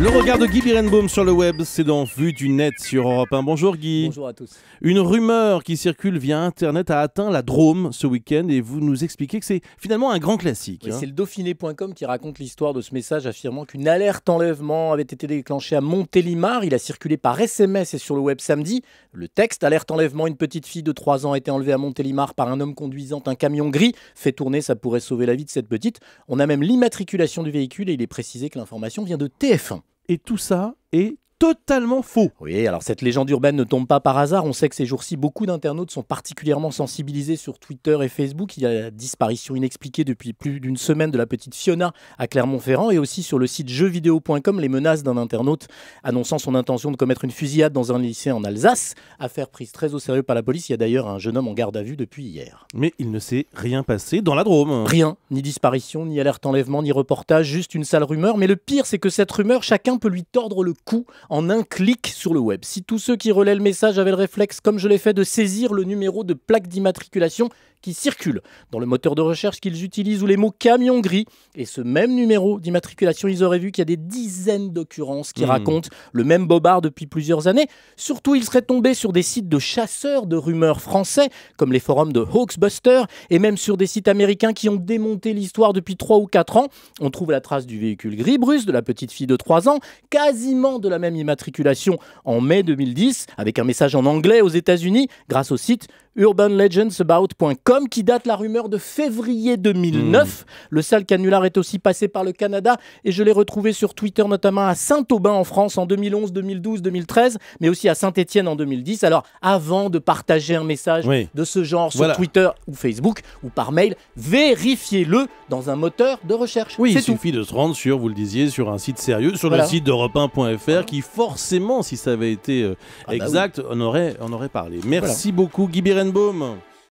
Le regard de Guy Birenbaum sur le web, c'est dans Vue du Net sur Europe 1. Bonjour Guy. Bonjour à tous. Une rumeur qui circule via Internet a atteint la Drôme ce week-end et vous nous expliquez que c'est finalement un grand classique. Hein. C'est le dauphiné.com qui raconte l'histoire de ce message affirmant qu'une alerte enlèvement avait été déclenchée à Montélimar. Il a circulé par SMS et sur le web samedi. Le texte alerte enlèvement, une petite fille de 3 ans a été enlevée à Montélimar par un homme conduisant un camion gris. Fait tourner, ça pourrait sauver la vie de cette petite. On a même l'immatriculation du véhicule et il est précisé que l'information vient de TF1. Et tout ça est totalement faux. Oui, alors cette légende urbaine ne tombe pas par hasard. On sait que ces jours-ci, beaucoup d'internautes sont particulièrement sensibilisés sur Twitter et Facebook. Il y a la disparition inexpliquée depuis plus d'une semaine de la petite Fiona à Clermont-Ferrand et aussi sur le site jeuxvideo.com les menaces d'un internaute annonçant son intention de commettre une fusillade dans un lycée en Alsace. Affaire prise très au sérieux par la police. Il y a d'ailleurs un jeune homme en garde à vue depuis hier. Mais il ne s'est rien passé dans la Drôme. Rien, ni disparition, ni alerte enlèvement, ni reportage, juste une sale rumeur. Mais le pire, c'est que cette rumeur, chacun peut lui tordre le cou en un clic sur le web. Si tous ceux qui relaient le message avaient le réflexe, comme je l'ai fait, de saisir le numéro de plaque d'immatriculation qui circulent dans le moteur de recherche qu'ils utilisent ou les mots camion gris. Et ce même numéro d'immatriculation, ils auraient vu qu'il y a des dizaines d'occurrences qui hmm. racontent le même bobard depuis plusieurs années. Surtout, ils seraient tombés sur des sites de chasseurs de rumeurs français, comme les forums de Hoaxbuster, et même sur des sites américains qui ont démonté l'histoire depuis 3 ou 4 ans. On trouve la trace du véhicule gris brusque, de la petite fille de 3 ans, quasiment de la même immatriculation en mai 2010, avec un message en anglais aux États-Unis, grâce au site urbanlegendsabout.com. Comme qui date la rumeur de février 2009. Mmh. Le sale canular est aussi passé par le Canada et je l'ai retrouvé sur Twitter notamment à Saint-Aubin en France en 2011, 2012, 2013, mais aussi à Saint-Étienne en 2010. Alors avant de partager un message de ce genre sur Twitter ou Facebook ou par mail, vérifiez-le dans un moteur de recherche. Oui, il suffit de se rendre sur, vous le disiez, sur un site sérieux, sur le site de 1.fr qui forcément, si ça avait été euh, ah bah exact, on, aurait, on aurait parlé. Merci beaucoup Guy Birenbaum.